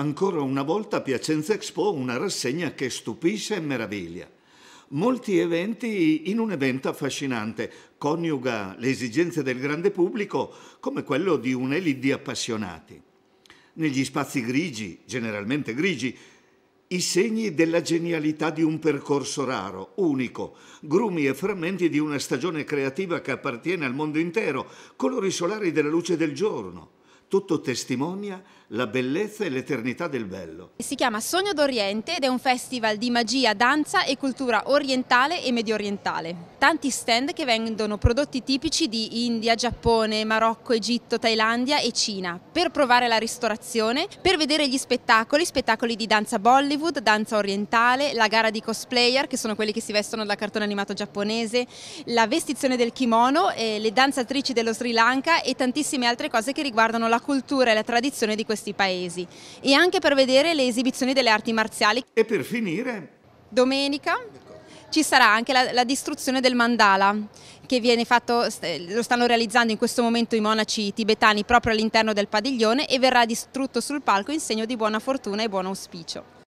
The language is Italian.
Ancora una volta a Piacenza Expo una rassegna che stupisce e meraviglia. Molti eventi in un evento affascinante, coniuga le esigenze del grande pubblico come quello di un'elite di appassionati. Negli spazi grigi, generalmente grigi, i segni della genialità di un percorso raro, unico, grumi e frammenti di una stagione creativa che appartiene al mondo intero, colori solari della luce del giorno tutto testimonia la bellezza e l'eternità del bello. Si chiama Sogno d'Oriente ed è un festival di magia, danza e cultura orientale e medio orientale. Tanti stand che vendono prodotti tipici di India, Giappone, Marocco, Egitto, Thailandia e Cina, per provare la ristorazione, per vedere gli spettacoli, spettacoli di danza Bollywood, danza orientale, la gara di cosplayer, che sono quelli che si vestono da cartone animato giapponese, la vestizione del kimono, eh, le danzatrici dello Sri Lanka e tantissime altre cose che riguardano la cultura e la tradizione di questi paesi e anche per vedere le esibizioni delle arti marziali. E per finire? Domenica ci sarà anche la, la distruzione del mandala che viene fatto, lo stanno realizzando in questo momento i monaci tibetani proprio all'interno del padiglione e verrà distrutto sul palco in segno di buona fortuna e buon auspicio.